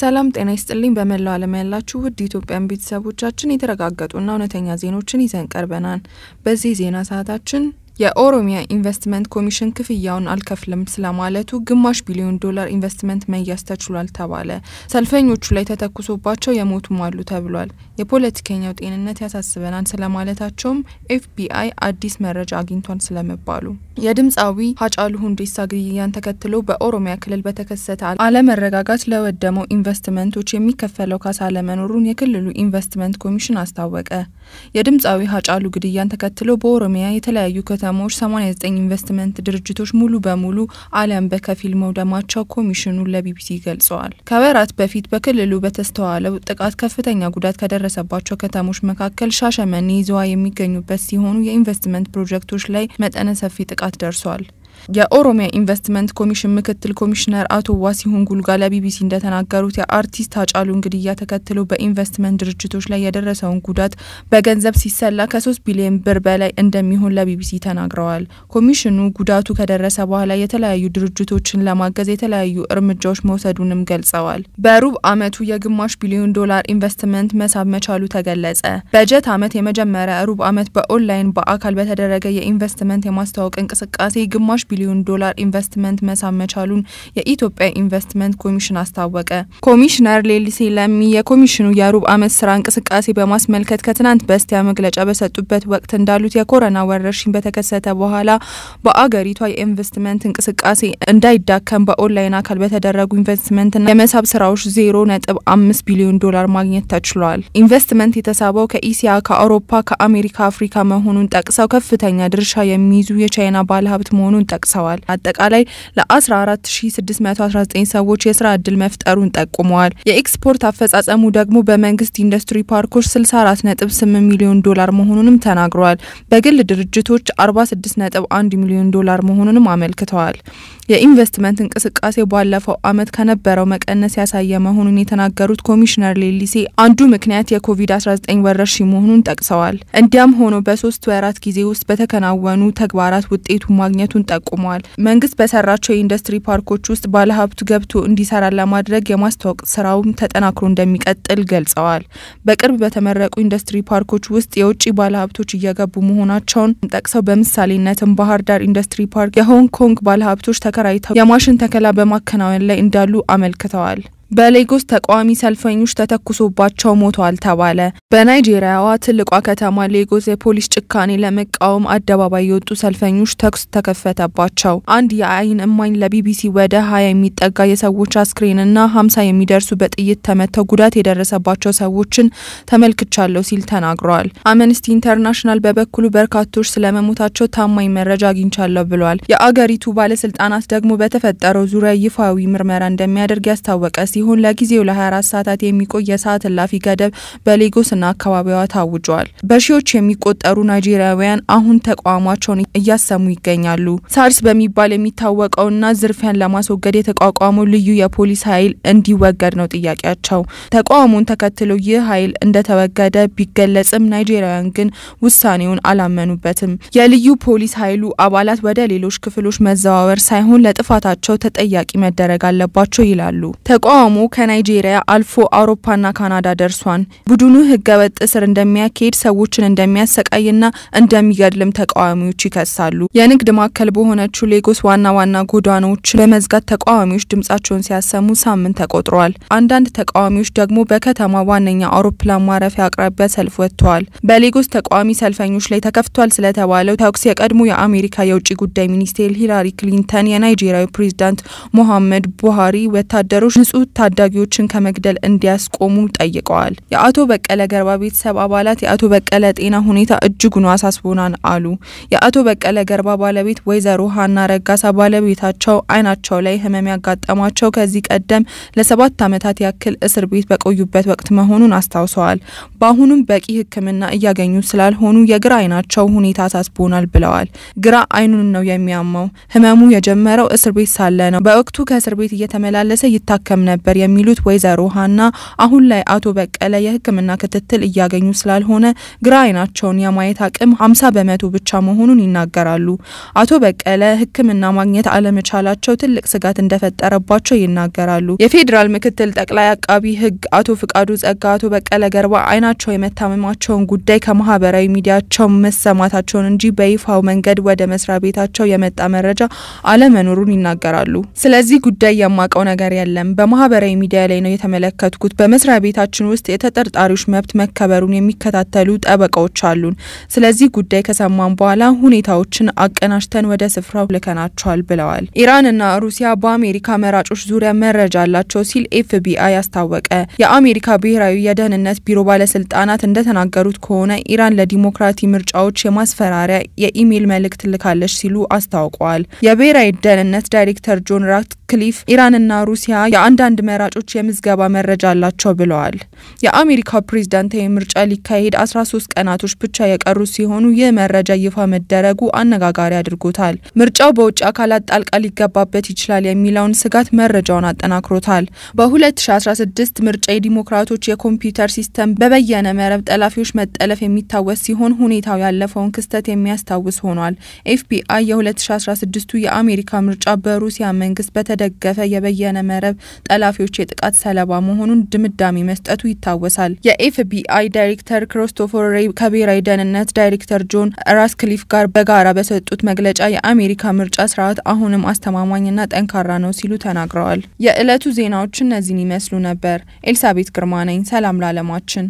ሰላም ጤና ይስጥልኝ። በመላው ዓለም ያላችሁ ውድ ኢትዮጵያን ቤተሰቦቻችን የተረጋገጡና እውነተኛ ዜኖችን ይዘን ቀርበናል። በዚህ ዜና ሰዓታችን የኦሮሚያ ኢንቨስትመንት ኮሚሽን ክፍያውን አልከፍልም ስለማለቱ ግማሽ ቢሊዮን ዶላር ኢንቨስትመንት መያዝ ተችሏል ተባለ። ሰልፈኞቹ ላይ ተተኩሶባቸው የሞቱም አሉ ተብሏል። የፖለቲከኛው ጤንነት ያሳስበናል ስለማለታቸውም ኤፍቢአይ አዲስ መረጃ አግኝቷል ስለመባሉ የድምፃዊ ሀጫሉ ሁንዴሳ ግድያን ተከትሎ በኦሮሚያ ክልል በተከሰተ አለመረጋጋት ለወደመው ኢንቨስትመንቶች የሚከፈለው ካሳ ለመኖሩን የክልሉ ኢንቨስትመንት ኮሚሽን አስታወቀ። የድምፃዊ ሀጫሉ ግድያን ተከትሎ በኦሮሚያ የተለያዩ ከተሞች 89 ኢንቨስትመንት ድርጅቶች ሙሉ በሙሉ አሊያም በከፊል መውደማቸው ኮሚሽኑ ለቢቢሲ ገልጸዋል። ከወራት በፊት በክልሉ በተስተዋለው ጥቃት ከፍተኛ ጉዳት ከደረሰባቸው ከተሞች መካከል ሻሸመኔ፣ ይዘዋ የሚገኙበት ሲሆኑ የኢንቨስትመንት ፕሮጀክቶች ላይ መጠነ ሰፊ ጥቃት ደርሷል። የኦሮሚያ ኢንቨስትመንት ኮሚሽን ምክትል ኮሚሽነር አቶ ዋሲሁን ጉልጋ ለቢቢሲ እንደተናገሩት የአርቲስት ሃጫሉን ግድያ ተከትሎ በኢንቨስትመንት ድርጅቶች ላይ የደረሰውን ጉዳት በገንዘብ ሲሰላ ከሶስት ቢሊዮን ብር በላይ እንደሚሆን ለቢቢሲ ተናግረዋል። ኮሚሽኑ ጉዳቱ ከደረሰ በኋላ የተለያዩ ድርጅቶችን ለማገዝ የተለያዩ እርምጃዎች መውሰዱንም ገልጸዋል። በሩብ ዓመቱ የግማሽ ቢሊዮን ዶላር ኢንቨስትመንት መሳብ መቻሉ ተገለጸ። በጀት ዓመት የመጀመሪያ ሩብ ዓመት በኦንላይን በአካል በተደረገ የኢንቨስትመንት የማስተዋወቅ እንቅስቃሴ ግማሽ ቢሊዮን ዶላር ኢንቨስትመንት መሳብ መቻሉን የኢትዮጵያ ኢንቨስትመንት ኮሚሽን አስታወቀ። ኮሚሽነር ሌሊሴ ለሚ የኮሚሽኑ የሩብ ዓመት ስራ እንቅስቃሴ በማስመልከት ከትናንት በስቲያ መግለጫ በሰጡበት ወቅት እንዳሉት የኮረና ወረርሽኝ በተከሰተ በኋላ በአገሪቷ የኢንቨስትመንት እንቅስቃሴ እንዳይዳከም በኦንላይን አካል በተደረጉ ኢንቨስትመንትና የመሳብ ስራዎች ዜሮ ነጥብ አምስት ቢሊዮን ዶላር ማግኘት ተችሏል። ኢንቨስትመንት የተሳበው ከኢሲያ፣ ከአውሮፓ፣ ከአሜሪካ፣ አፍሪካ መሆኑን ጠቅሰው ከፍተኛ ድርሻ የሚይዙ የቻይና ባለሀብት መሆኑን ጠቅሰዋል። አጠቃላይ ለ14619 ሰዎች የስራ እድል መፍጠሩን ጠቁመዋል። የኤክስፖርት አፈጻጸሙ ደግሞ በመንግስት ኢንዱስትሪ ፓርኮች 64.8 ሚሊዮን ዶላር መሆኑንም ተናግረዋል። በግል ድርጅቶች 46.1 ሚሊዮን ዶላር መሆኑንም አመልክተዋል። የኢንቨስትመንት እንቅስቃሴ ባለፈው አመት ከነበረው መቀነስ ያሳየ መሆኑን የተናገሩት ኮሚሽነር ሌሊሴ አንዱ ምክንያት የኮቪድ-19 ወረርሽኝ መሆኑን ጠቅሰዋል። እንዲያም ሆኖ በሶስት ወራት ጊዜ ውስጥ በተከናወኑ ተግባራት ውጤቱ ማግኘቱን ጠቁ ጠቁመዋል። መንግስት በሰራቸው የኢንዱስትሪ ፓርኮች ውስጥ ባለሀብቱ ገብቶ እንዲሰራ ለማድረግ የማስታወቅ ስራውም ተጠናክሮ እንደሚቀጥል ገልጸዋል። በቅርብ በተመረቁ ኢንዱስትሪ ፓርኮች ውስጥ የውጭ ባለሀብቶች እየገቡ መሆናቸውን ጠቅሰው በምሳሌነትም ባህር ዳር ኢንዱስትሪ ፓርክ የሆንግ ኮንግ ባለሀብቶች ተከራይተው የማሽን ተከላ በማከናወን ላይ እንዳሉ አመልክተዋል። በሌጎስ ተቃዋሚ ሰልፈኞች ተተኩሶባቸው ሞቷል ተባለ። በናይጄሪያዋ ትልቋ ከተማ ሌጎስ የፖሊስ ጭካኔ ለመቃወም አደባባይ የወጡ ሰልፈኞች ተኩስ ተከፈተባቸው። አንድ የአይን እማኝ ለቢቢሲ ወደ ሀያ የሚጠጋ የሰዎች አስክሬንና ሀምሳ የሚደርሱ በጥይት ተመተው ጉዳት የደረሰባቸው ሰዎችን ተመልክቻለሁ ሲል ተናግረዋል። አምነስቲ ኢንተርናሽናል በበኩሉ በርካቶች ስለመሞታቸው ታማኝ መረጃ አግኝቻለሁ ብሏል። የአገሪቱ ባለስልጣናት ደግሞ በተፈጠረው ዙሪያ ይፋዊ ምርመራ እንደሚያደርግ ያስታወቀ ሲሆን ሲሆን ለጊዜው ለ24 ሰዓታት የሚቆይ የሰዓት እላፊ ገደብ በሌጎስና አካባቢዋ ታውጇል። በሺዎች የሚቆጠሩ ናይጄሪያውያን አሁን ተቃውሟቸውን እያሰሙ ይገኛሉ። ሳርስ በሚባል የሚታወቀውና ዝርፊያን ለማስወገድ የተቋቋመው ልዩ የፖሊስ ኃይል እንዲወገድ ነው ጥያቄያቸው። ተቃውሞን ተከትሎ ይህ ኃይል እንደተወገደ ቢገለጽም ናይጄሪያውያን ግን ውሳኔውን አላመኑበትም። የልዩ ፖሊስ ኃይሉ አባላት ወደ ሌሎች ክፍሎች መዘዋወር ሳይሆን ለጥፋታቸው ተጠያቂ መደረግ አለባቸው ይላሉ። ተቃውሞ ከናይጄሪያ አልፎ አውሮፓና ካናዳ ደርሷል። ቡድኑ ህገወጥ እስር እንደሚያካሄድ፣ ሰዎችን እንደሚያሰቃይና እንደሚገድልም ተቃዋሚዎች ይከሳሉ። የንግድ ማዕከል በሆነችው ሌጎስ ዋና ዋና ጎዳናዎች በመዝጋት ተቃዋሚዎች ድምጻቸውን ሲያሰሙ ሳምንት ተቆጥረዋል። አንዳንድ ተቃዋሚዎች ደግሞ በከተማ ዋነኛ አውሮፕላን ማረፊያ አቅራቢያ ሰልፍ ወጥተዋል። በሌጎስ ተቃዋሚ ሰልፈኞች ላይ ተከፍቷል ስለተባለው ተኩስ የቀድሞ የአሜሪካ የውጭ ጉዳይ ሚኒስቴር ሂላሪ ክሊንተን፣ የናይጄሪያዊ ፕሬዚዳንት ሞሐመድ ቡሃሪ ወታደሮች ንጹህ ታዳጊዎችን ከመግደል እንዲያስቆሙ ጠይቀዋል። የአቶ በቀለ ገርባ ቤተሰብ አባላት የአቶ በቀለ ጤና ሁኔታ እጅጉን አሳስቦናል አሉ። የአቶ በቀለ ገርባ ባለቤት ወይዘሮ ሀና ረጋሳ ባለቤታቸው አይናቸው ላይ ህመም ያጋጠማቸው ከዚህ ቀደም ለሰባት ዓመታት ያክል እስር ቤት በቆዩበት ወቅት መሆኑን አስታውሰዋል። በአሁኑም በቂ ሕክምና እያገኙ ስላልሆኑ የግራ አይናቸው ሁኔታ አሳስቦናል ብለዋል። ግራ አይኑን ነው የሚያመው። ህመሙ የጀመረው እስር ቤት ሳለ ነው። በወቅቱ ከእስር ቤት እየተመላለሰ ይታከም ነበር። ነበር የሚሉት ወይዘሮ ሀና አሁን ላይ አቶ በቀለ የህክምና ክትትል እያገኙ ስላልሆነ ግራ አይናቸውን የማየት አቅም ሀምሳ በመቶ ብቻ መሆኑን ይናገራሉ። አቶ በቀለ ህክምና ማግኘት አለመቻላቸው ትልቅ ስጋት እንደፈጠረባቸው ይናገራሉ። የፌዴራል ምክትል ጠቅላይ አቃቢ ህግ አቶ ፍቃዱ ጸጋ አቶ በቀለ ገርባ አይናቸው የመታመማቸውን ጉዳይ ከማህበራዊ ሚዲያቸው መሰማታቸውን እንጂ በይፋው መንገድ ወደ መስሪያ ቤታቸው የመጣ መረጃ አለመኖሩን ይናገራሉ። ስለዚህ ጉዳይ የማውቀው ነገር የለም በማህበ ማህበራዊ ሚዲያ ላይ ነው የተመለከትኩት። በመስሪያ ቤታችን ውስጥ የተጠርጣሪዎች መብት መከበሩን የሚከታተሉ ጠበቃዎች አሉን። ስለዚህ ጉዳይ ከሰማን በኋላ ሁኔታዎችን አቀናጅተን ወደ ስፍራው ልከናቸዋል ብለዋል። ኢራንና ሩሲያ በአሜሪካ መራጮች ዙሪያ መረጃ አላቸው ሲል ኤፍቢአይ አስታወቀ። የአሜሪካ ብሔራዊ የደህንነት ቢሮ ባለስልጣናት እንደተናገሩት ከሆነ ኢራን ለዲሞክራሲ ምርጫዎች የማስፈራሪያ የኢሜይል መልእክት ልካለች ሲሉ አስታውቀዋል። የብሔራዊ ደህንነት ዳይሬክተር ጆን ራትክሊፍ ኢራንና ሩሲያ የአንዳንድ መራጮች የምዝገባ መረጃ አላቸው ብለዋል። የአሜሪካው ፕሬዝዳንታዊ ምርጫ ሊካሄድ 13 ቀናቶች ብቻ የቀሩ ሲሆኑ ይህ መረጃ ይፋ መደረጉ አነጋጋሪ አድርጎታል። ምርጫው በውጭ አካላት ጣልቃ ሊገባበት ይችላል የሚለውን ስጋት መረጃውን አጠናክሮታል። በ2016 ምርጫ የዲሞክራቶች የኮምፒውተር ሲስተም በበየነ መረብ ጠላፊዎች መጠለፍ የሚታወስ ሲሆን ሁኔታው ያለፈውን ክስተት የሚያስታውስ ሆኗል። ኤፍቢአይ የ2016ቱ የአሜሪካ ምርጫ በሩሲያ መንግስት በተደገፈ የበየነ መረብ ጠላፊ ደጋፊዎች የጥቃት ሰለባ መሆኑን ድምዳሜ መስጠቱ ይታወሳል። የኤፍቢአይ ዳይሬክተር ክሪስቶፈር ሬይ ከብሔራዊ ደህንነት ዳይሬክተር ጆን ራስክሊፍ ጋር በጋራ በሰጡት መግለጫ የአሜሪካ ምርጫ ስርዓት አሁንም አስተማማኝና ጠንካራ ነው ሲሉ ተናግረዋል። የዕለቱ ዜናዎች እነዚህን ይመስሉ ነበር። ኤልሳቤት ግርማ ነኝ። ሰላም ላለማችን